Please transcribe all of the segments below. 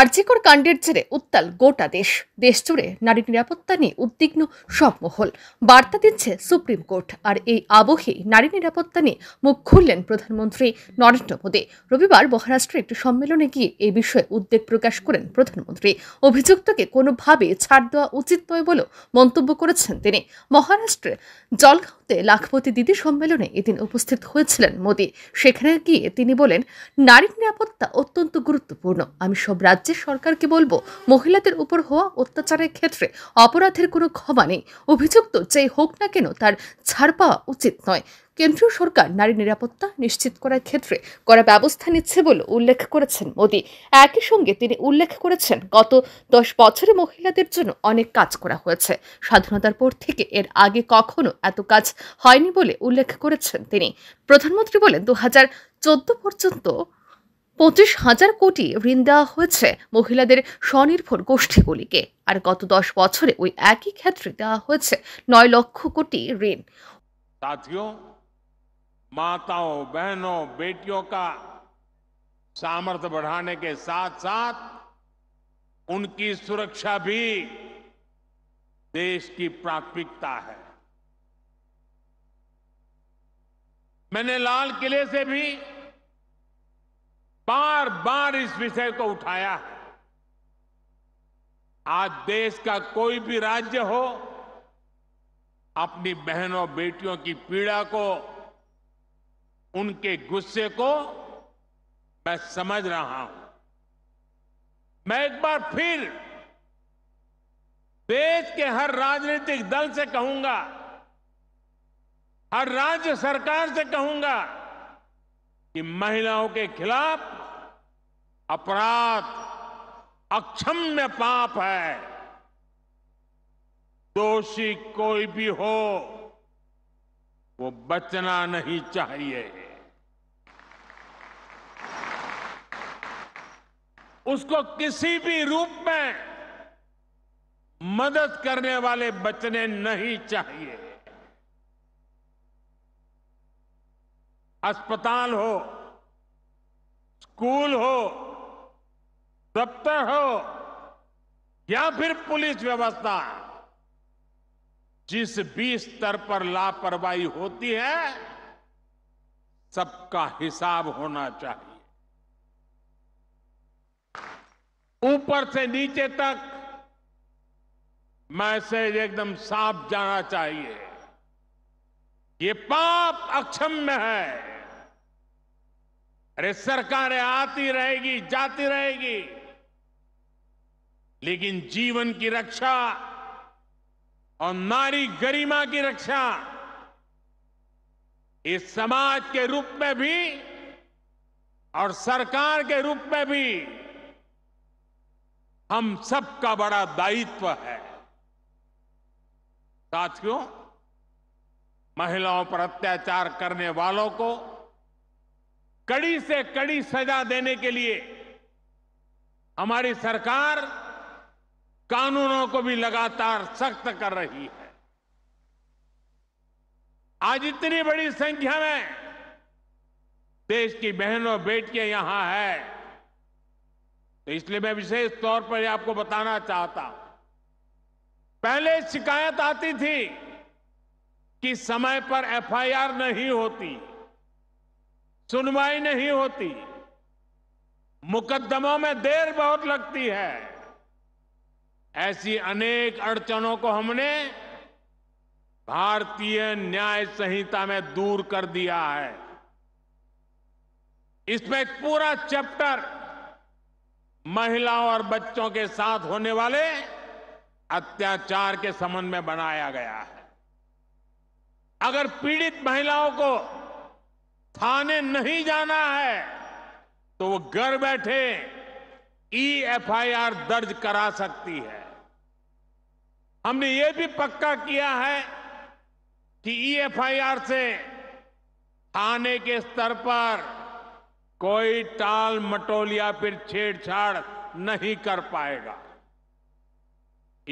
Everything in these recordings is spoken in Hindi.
আর্যিকর কাণ্ডের জেরে উত্তাল গোটা দেশ দেশ জুড়ে নারী নিরাপত্তা নিয়ে উদ্বিগ্ন সব মহল বার্তা দিচ্ছে সুপ্রিম কোর্ট আর এই আবহে নারী নিরাপত্তা নিয়ে মুখ খুললেন প্রধানমন্ত্রী নরেন্দ্র মোদী রবিবার মহারাষ্ট্রে একটি সম্মেলনে গিয়ে এই বিষয়ে উদ্বেগ প্রকাশ করেন প্রধানমন্ত্রী অভিযুক্তকে কোনোভাবে ছাড় দেওয়া উচিত নয় বলেও মন্তব্য করেছেন তিনি মহারাষ্ট্রে জলগাঁওতে লাখপতি দিদি সম্মেলনে এদিন উপস্থিত হয়েছিলেন মোদী সেখানে গিয়ে তিনি বলেন নারী নিরাপত্তা অত্যন্ত গুরুত্বপূর্ণ আমি সব রাজ্য সরকারকে বলবো মহিলাদের উপর হওয়া অত্যাচারের ক্ষেত্রে অপরাধের কোনো ক্ষমা নেই অভিযুক্ত যেই হোক না কেন তার ছাড় পাওয়া উচিত নয় কেন্দ্রীয় সরকার নারী নিরাপত্তা নিশ্চিত করার ক্ষেত্রে করা ব্যবস্থা নিচ্ছে বলে উল্লেখ করেছেন মোদী একই সঙ্গে তিনি উল্লেখ করেছেন গত দশ বছরে মহিলাদের জন্য অনেক কাজ করা হয়েছে স্বাধীনতার পর থেকে এর আগে কখনো এত কাজ হয়নি বলে উল্লেখ করেছেন তিনি প্রধানমন্ত্রী বলেন দু পর্যন্ত পঁচিশ হাজার কোটি ঋণ দেওয়া হয়েছে মহিলাদের স্বনির্ভর গোষ্ঠীগুলিকে আর গত দশ বছরে ওই একই ক্ষেত্রে দেওয়া হয়েছে নয় লক্ষ কোটি ঋণ মাতাও বহনো বেটিও কা সামর্থ্য বড়ানে কে সাথ साथ उनकी सुरक्षा भी देश की प्राथमिकता है मैंने बार बार इस विषय को उठाया है आज देश का कोई भी राज्य हो अपनी बहनों बेटियों की पीड़ा को उनके गुस्से को मैं समझ रहा हूं मैं एक बार फिर देश के हर राजनीतिक दल से कहूंगा हर राज्य सरकार से कहूंगा कि महिलाओं के खिलाफ अपराध अक्षम्य पाप है दोषी कोई भी हो वो बचना नहीं चाहिए उसको किसी भी रूप में मदद करने वाले बचने नहीं चाहिए अस्पताल हो स्कूल हो दफ्तर हो या फिर पुलिस व्यवस्था जिस भी स्तर पर लापरवाही होती है सबका हिसाब होना चाहिए ऊपर से नीचे तक मैसेज एकदम साफ जाना चाहिए ये पाप अक्षम्य है अरे सरकारें आती रहेगी जाती रहेगी लेकिन जीवन की रक्षा और नारी गरिमा की रक्षा इस समाज के रूप में भी और सरकार के रूप में भी हम सबका बड़ा दायित्व है साथियों महिलाओं पर अत्याचार करने वालों को कड़ी से कड़ी सजा देने के लिए हमारी सरकार कानूनों को भी लगातार सख्त कर रही है आज इतनी बड़ी संख्या में देश की बहनों बेटियां यहां है तो इसलिए मैं विशेष तौर पर आपको बताना चाहता हूं पहले शिकायत आती थी कि समय पर एफआईआर नहीं होती सुनवाई नहीं होती मुकदमों में देर बहुत लगती है ऐसी अनेक अड़चनों को हमने भारतीय न्याय संहिता में दूर कर दिया है इसमें एक पूरा चैप्टर महिलाओं और बच्चों के साथ होने वाले अत्याचार के संबंध में बनाया गया है अगर पीड़ित महिलाओं को थाने नहीं जाना है तो वो घर बैठे ई आर दर्ज करा सकती है हमने ये भी पक्का किया है कि ईएफआईआर e से थाने के स्तर पर कोई टाल मटोल या फिर छेड़छाड़ नहीं कर पाएगा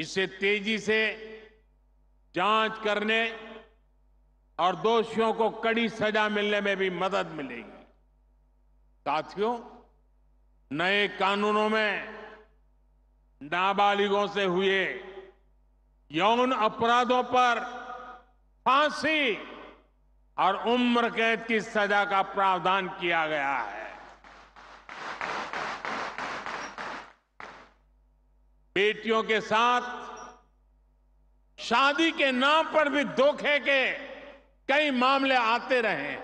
इसे तेजी से जांच करने और दोषियों को कड़ी सजा मिलने में भी मदद मिलेगी साथियों नए कानूनों में नाबालिगों से हुए यौन अपराधों पर फांसी और उम्र कैद की सजा का प्रावधान किया गया है बेटियों के साथ शादी के नाम पर भी धोखे के कई मामले आते रहे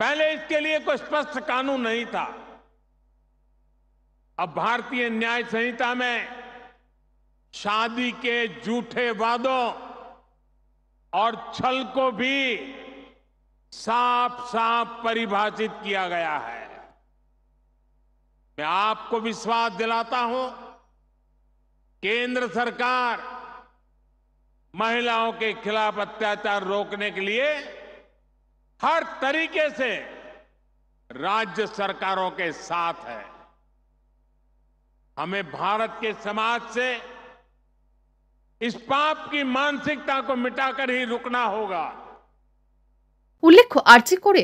पहले इसके लिए कोई स्पष्ट कानून नहीं था अब भारतीय न्याय संहिता में शादी के झूठे वादों और छल को भी साफ साफ परिभाषित किया गया है मैं आपको विश्वास दिलाता हूं केंद्र सरकार महिलाओं के खिलाफ अत्याचार रोकने के लिए हर तरीके से राज्य सरकारों के साथ है हमें भारत के समाज से इस पाप की मानसिकता को मिटाकर ही रुकना होगा উল্লেখ্য আর্জি করে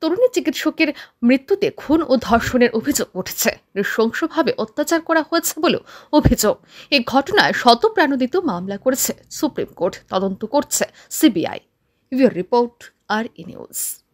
তরুণী চিকিৎসকের মৃত্যুতে খুন ও ধর্ষণের অভিযোগ উঠেছে নৃশংসভাবে অত্যাচার করা হয়েছে বলেও অভিযোগ এই ঘটনায় শতপ্রাণোদিত মামলা করেছে সুপ্রিম কোর্ট তদন্ত করছে সিবিআই ইউর রিপোর্ট আর ই নিউজ